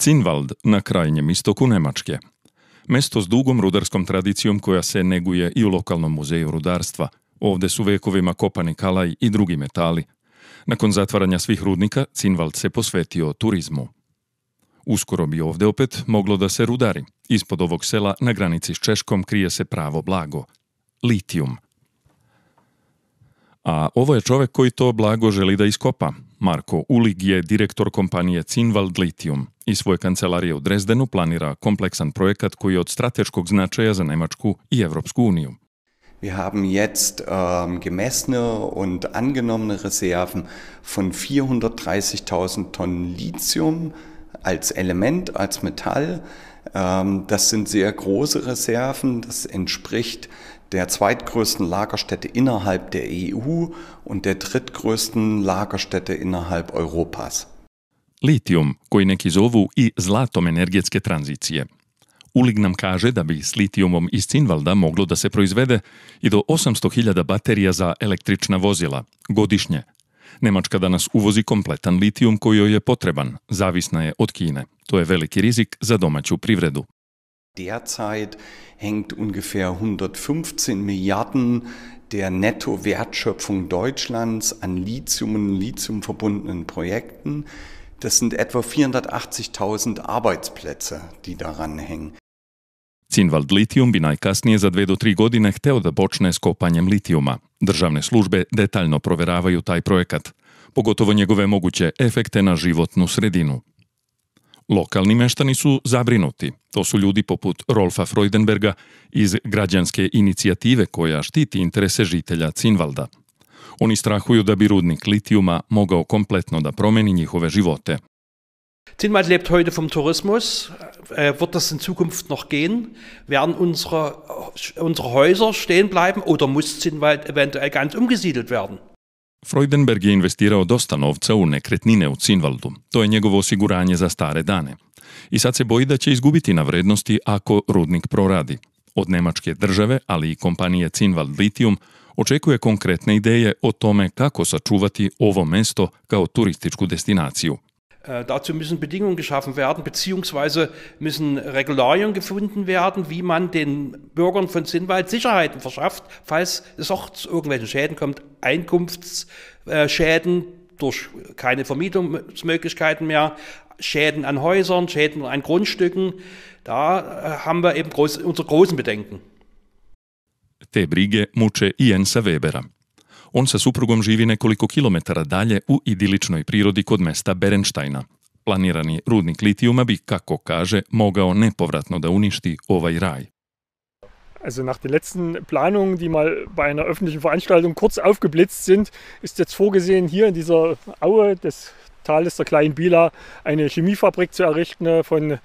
Cinvald na krajnjem istoku Nemačke. Mesto s dugom rudarskom tradicijom koja se neguje i u lokalnom muzeju rudarstva. Ovde su vekovima kopani kalaj i drugi metali. Nakon zatvaranja svih rudnika, Cinvald se posvetio turizmu. Uskoro bi ovde opet moglo da se rudari. Ispod ovog sela na granici s Češkom krije se pravo blago – litijum. A ovo je čovek koji to blago želi da iskopa. Marko Ulig je direktor kompanije Cinvald Litium. i svoj kancelarije u Drezdenu planira kompleksan projekat koji je od strateškog značaja za Nemačku i Evropsku uniju. Wir haben jetzt ähm, gemessene und angenommene Reserven von 430.000 Tonnen Lithium als Element, als Metall. Ähm, das sind sehr große Reserven. Das entspricht der zweitgrößten Lagerstätte innerhalb der EU und der drittgrößten Lagerstätte innerhalb Europas. litijum, koji neki zovu i zlatom energetske tranzicije. Ulig nam kaže da bi s litijumom iz Cinvalda moglo da se proizvede i do 800.000 baterija za električna vozila godišnje. Nemačka danas uvozi kompletan litijum koji joj je potreban, zavisna je od Kine. To je veliki rizik za domaću privredu. Derzeit hängt ungefähr 115 Milliarden der Netto-Wertschöpfung Deutschlands an Lithium und Lithium verbundenen Projekten. Das sind etwa 480.000 Arbeitsplätze, die daran hängen. Cinvald Litium bi najkasnije za dve do tri godine hteo da počne s kopanjem litijuma. Državne službe detaljno proveravaju taj projekat, pogotovo njegove moguće efekte na životnu sredinu. Lokalni meštani su zabrinuti. To su ljudi poput Rolfa Freudenberga iz građanske inicijative koja štiti interese žitelja Cinvalda – Oni strahuju da bi rudnik litijuma mogao kompletno da promeni njihove živote. Zinnwald lebt heute vom Tourismus. Äh, wird das in Zukunft noch gehen? Werden unsere, äh, unsere Häuser stehen bleiben oder muss Zinnwald eventuell ganz umgesiedelt werden? Freudenberg je investirao dosta novca u nekretnine u Cinvaldu. To je njegovo osiguranje za stare dane. I sad se boji da će izgubiti na vrednosti ako rudnik proradi. Od nemačke države, ali i kompanije Cinval Lithium, očekuje konkretne ideje o tome kako sačuvati ovo mesto kao turističku destinaciju. Äh, dazu müssen Bedingungen geschaffen werden, beziehungsweise müssen Regularien gefunden werden, wie man den Bürgern von Zinnwald Sicherheiten verschafft, falls es auch zu irgendwelchen Schäden kommt, Einkunftsschäden durch keine Vermietungsmöglichkeiten mehr, Schäden an Häusern, Schäden an Grundstücken. Da äh, haben wir eben groß, unsere großen Bedenken. Te brige muče i Jensa Webera. On sa suprugom živi nekoliko kilometara dalje u idiličnoj prirodi kod mesta Berenštajna. Planirani rudnik litijuma bi, kako kaže, mogao nepovratno da uništi ovaj raj. Also nach den letzten Planungen, die mal bei einer öffentlichen Veranstaltung kurz aufgeblitzt sind, ist jetzt vorgesehen, hier in dieser Aue des der Kalister Kleinbieler eine Chemiefabrik zu errichten äh, von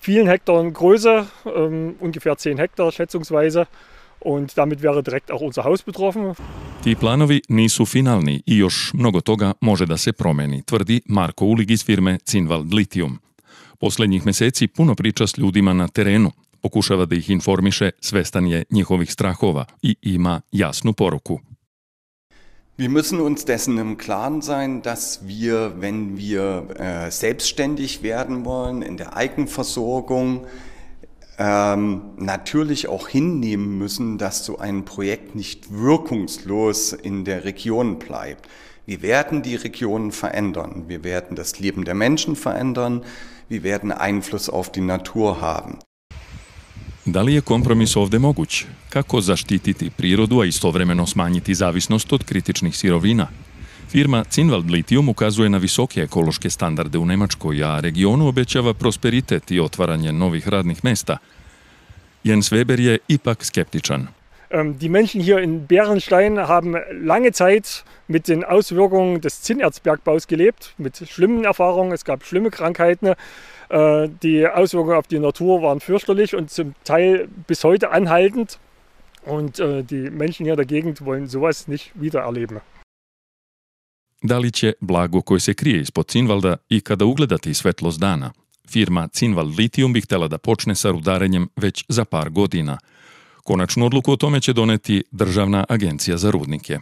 vielen Hektar Größe, ähm, ungefähr 10 Hektar schätzungsweise. Und damit wäre direkt auch unser Haus betroffen. Ti planovi nisu finalni i još mnogo toga može da se promeni, tvrdi Marko Ulig iz firme Cinvald Lithium. Poslednjih meseci puno priča s ljudima na terenu, pokušava da ih informiše, svestan je njihovih strahova i ima jasnu poruku. Wir müssen uns dessen im Klaren sein, dass wir, wenn wir äh, selbstständig werden wollen in der Eigenversorgung, ähm, natürlich auch hinnehmen müssen, dass so ein Projekt nicht wirkungslos in der Region bleibt. Wir werden die Regionen verändern. Wir werden das Leben der Menschen verändern. Wir werden Einfluss auf die Natur haben. Da li je kompromis ovdje moguć? Kako zaštititi prirodu, a istovremeno smanjiti zavisnost od kritičnih sirovina? Firma Cinvald Lithium ukazuje na visoke ekološke standarde u Nemačkoj, a regionu obećava prosperitet i otvaranje novih radnih mjesta. Jens Weber je ipak skeptičan. Ähm, die Menschen hier in Bärenstein haben lange Zeit mit den Auswirkungen des Zinnerzbergbaus gelebt, mit schlimmen Erfahrungen. Es gab schlimme Krankheiten. Äh, die Auswirkungen auf die Natur waren fürchterlich und zum Teil bis heute anhaltend. Und äh, die Menschen hier der Gegend wollen sowas nicht wieder erleben. Da li će blago koje se krije ispod Cinvalda ikada ugledati svetlost dana? Firma Cinval Lithium bi htjela da počne sa rudarenjem već za par godina – Konačnu odluku o tome će doneti Državna agencija za rudnike.